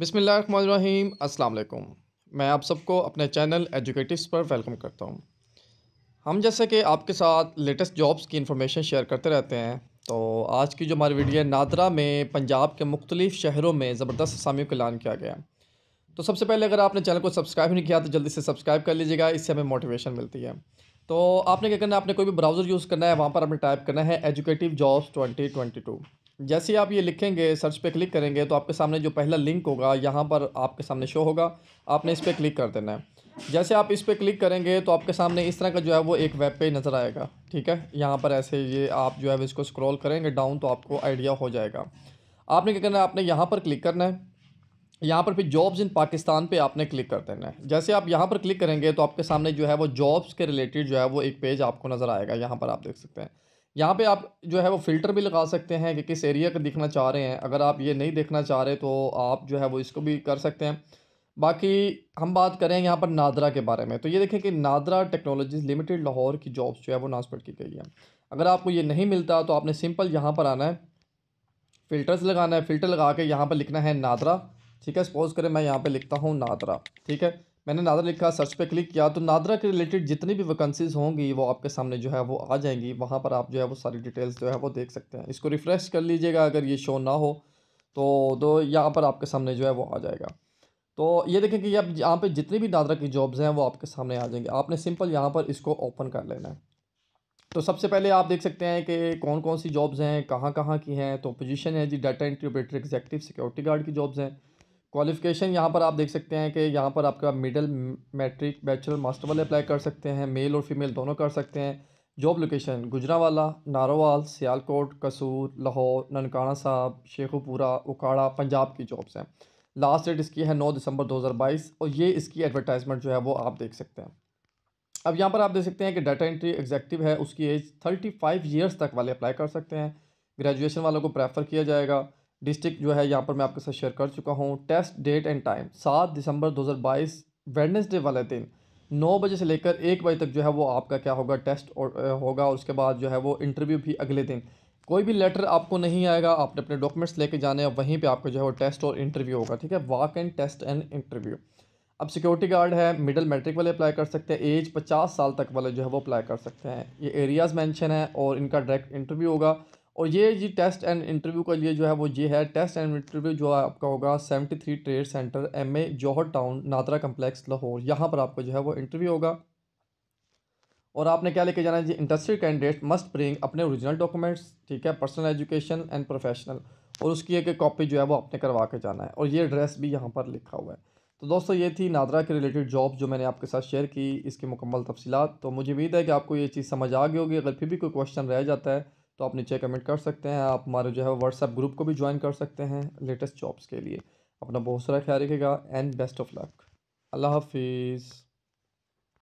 बिसमीम असलकुम मैं आप सबको अपने चैनल एजुकेटिव्स पर वेलकम करता हूँ हम जैसे कि आपके साथ लेटेस्ट जॉब्स की इन्फॉर्मेशन शेयर करते रहते हैं तो आज की जो हमारी वीडियो है नादरा में पंजाब के मुख्तलिफ़ शहरों में ज़बरदस्त असामियों का ऐलान किया गया तो सबसे पहले अगर आपने चैनल को सब्सक्राइब नहीं किया तो जल्दी से सब्सक्राइब कर लीजिएगा इससे हमें मोटिवेशन मिलती है तो आपने क्या करना है आपने कोई भी ब्राउज़र यूज़ करना है वहाँ पर आपने टाइप करना है एजुकेटिव जॉब्स ट्वेंटी जैसे आप ये लिखेंगे सर्च पे क्लिक करेंगे तो आपके सामने जो पहला लिंक होगा यहाँ पर आपके सामने शो होगा आपने इस पर क्लिक कर देना है जैसे आप इस पर क्लिक करेंगे तो आपके सामने इस तरह का जो है वो एक वेब पेज नज़र आएगा ठीक है यहाँ पर ऐसे ये आप जो है इसको स्क्रॉल करेंगे डाउन तो आपको आइडिया हो जाएगा आपने क्या करना है आपने यहाँ पर क्लिक करना है यहाँ पर फिर जॉब्स इन पाकिस्तान पे आपने क्लिक कर देना है जैसे आप यहाँ पर क्लिक करेंगे तो आपके सामने जो है वो जॉब्स के रिलेटेड जो है वो एक पेज आपको नज़र आएगा यहाँ पर आप देख सकते हैं यहाँ पे आप जो है वो फ़िल्टर भी लगा सकते हैं कि किस एरिया का दिखना चाह रहे हैं अगर आप ये नहीं देखना चाह रहे तो आप जो है वो इसको भी कर सकते हैं बाकी हम बात करें यहाँ पर नादरा के बारे में तो ये देखें कि नादरा टेक्नोलॉजीज़ लिमिटेड लाहौर की जॉब्स जो है वो अनाउंसमेंट की गई है अगर आपको ये नहीं मिलता तो आपने सिंपल यहाँ पर आना है फ़िल्टर्स लगाना है फ़िल्टर लगा के यहाँ पर लिखना है नादरा ठीक है सपोज़ करें मैं यहाँ पर लिखता हूँ नादरा ठीक है मैंने नादरा लिखा सर्च पे क्लिक किया तो नादरा के रिलेटेड जितनी भी वैकेंसीज होंगी वो आपके सामने जो है वो आ जाएंगी वहाँ पर आप जो है वो सारी डिटेल्स जो है वो देख सकते हैं इसको रिफ़्रेश कर लीजिएगा अगर ये शो ना हो तो दो यहाँ पर आपके सामने जो है वो आ जाएगा तो ये देखें कि अब यहाँ पर जितनी भी नादरा की जॉब्स हैं वो आपके सामने आ जाएंगे आपने सिंपल यहाँ पर इसको ओपन कर लेना है तो सबसे पहले आप देख सकते हैं कि कौन कौन सी जॉब्स हैं कहाँ कहाँ की हैं तो पोजीशन है जी डाटा इंट्रीब्यूटर एग्जैक्टिव सिक्योरिटी गार्ड की जॉब्स हैं क्वालिफ़िकेशन यहाँ पर आप देख सकते हैं कि यहाँ पर आपका मिडल मैट्रिक बैचलर मास्टर वाले अप्लाई कर सकते हैं मेल और फीमेल दोनों कर सकते हैं जॉब लोकेशन गुजरावाला नारोवाल सियालकोट कसूर लाहौर ननकाना साहब शेखुपुरा उकाड़ा पंजाब की जॉब्स हैं लास्ट डेट इसकी है नौ दिसंबर 2022 और ये इसकी एडवर्टाइजमेंट जो है वो आप देख सकते हैं अब यहाँ पर आप देख सकते हैं कि डाटा एंट्री एग्जैक्टिव है उसकी एज थर्टी फाइव ईयर्स तक वाले अप्लाई कर सकते हैं ग्रेजुएशन वालों को प्रेफर किया जाएगा डिस्ट्रिक्ट जो है यहाँ पर मैं आपके साथ शेयर कर चुका हूँ टेस्ट डेट एंड टाइम सात दिसंबर 2022 वेडनेसडे वाले दिन नौ बजे से लेकर एक बजे तक जो है वो आपका क्या होगा टेस्ट और, होगा और उसके बाद जो है वो इंटरव्यू भी अगले दिन कोई भी लेटर आपको नहीं आएगा आपने अपने डॉक्यूमेंट्स लेके जाने और वहीं पे आपका जो है वो टेस्ट और इंटरव्यू होगा ठीक है walk and test and interview अब सिक्योरिटी गार्ड है मिडिल मैट्रिक वाले अप्लाई कर सकते हैं एज पचास साल तक वाले जो है वो अप्लाई कर सकते हैं ये एरियाज़ मैंशन है और इनका डायरेक्ट इंटरव्यू होगा और ये जी टेस्ट एंड इंटरव्यू का लिए जो है वो ये है टेस्ट एंड इंटरव्यू जो आपका होगा seventy three trade centre M A Johar Town NADRA complex Lahore यहाँ पर आपका जो है वो इंटरव्यू होगा और आपने क्या लेके जाना है जी इंडस्ट्री कैंडिडेट मस्ट ब्रिंग अपने ओरिजिनल डॉक्यूमेंट्स ठीक है पर्सनल एजुकेशन एंड प्रोफेशनल और उसकी एक कॉपी जो है वो आपने करवा के जाना है और ये एड्रेस भी यहाँ पर लिखा हुआ है तो दोस्तों ये थी नादरा के रिलेटेड जॉब जो मैंने आपके साथ शेयर की इसकी मुकम्मल तफसीत तो मुझे उम्मीद है कि आपको ये चीज़ समझ आ गई होगी अगर फिर भी कोई क्वेश्चन रह जाता है तो आप नीचे कमेंट कर सकते हैं आप हमारे जो है व्हाट्सएप ग्रुप को भी ज्वाइन कर सकते हैं लेटेस्ट जॉब्स के लिए अपना बहुत सारा ख्याल रखेगा एंड बेस्ट ऑफ लक अल्लाह हाफिज़